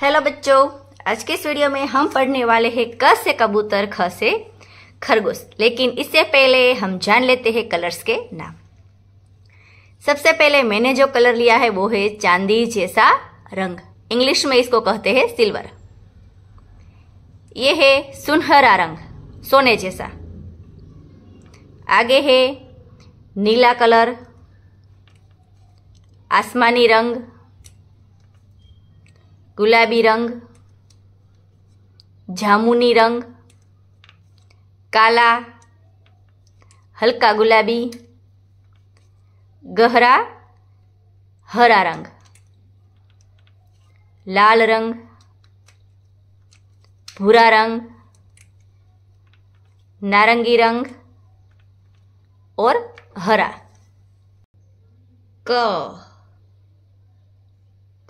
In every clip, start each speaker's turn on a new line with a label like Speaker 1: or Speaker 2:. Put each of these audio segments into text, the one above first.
Speaker 1: hello बच्चों आज के इस वीडियो में हम पढ़ने वाले हैं क से कबूतर ख से खरगोश लेकिन इससे पहले हम जान लेते हैं कलर्स के नाम सबसे पहले मैंने जो कलर लिया है वो है चांदी जैसा रंग इंग्लिश में इसको कहते हैं सिल्वर ये है सुनहरा रंग सोने जैसा आगे है नीला कलर आसमानी रंग गुलाबी रंग जामुनी रंग काला हल्का गुलाबी गहरा हरा रंग लाल रंग भूरा रंग नारंगी रंग और हरा क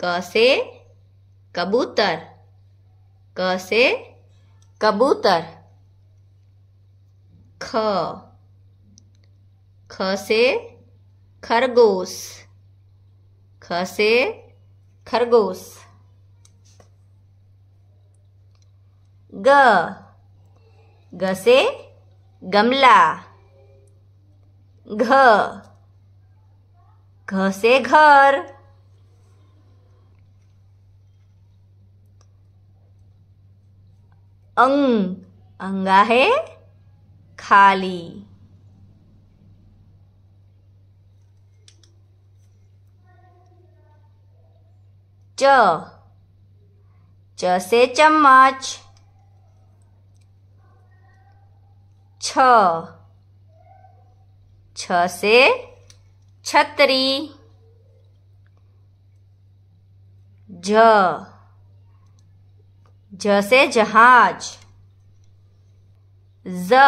Speaker 1: क से कबूतर क से कबूतर ख ख से खरगोश ख से खरगोश ग ग से गमला घ घ से घर अंग अंगा है खाली च च से चम्मच छ छ से छतरी ज से जहाज ज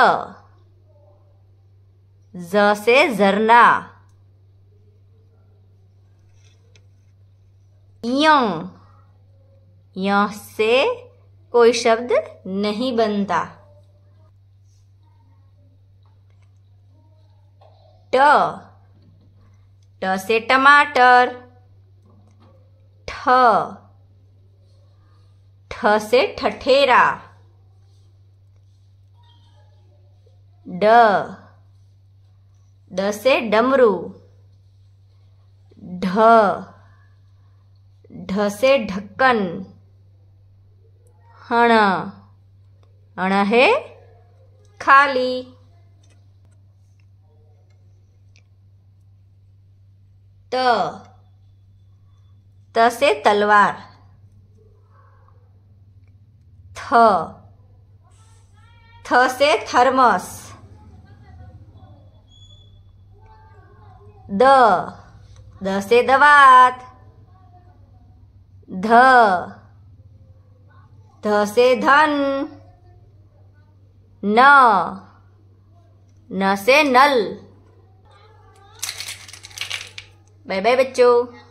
Speaker 1: ज से झरना य से कोई शब्द नहीं बनता ट ट से टमाटर ठ ठ से ठठेरा ड ड से डमरू ढ ढ से ढक्कन हण हण है खाली त त से तलवार थ थ से थर्मस द द से दवात ध ध से धन न न से नल बाय बाय बच्चों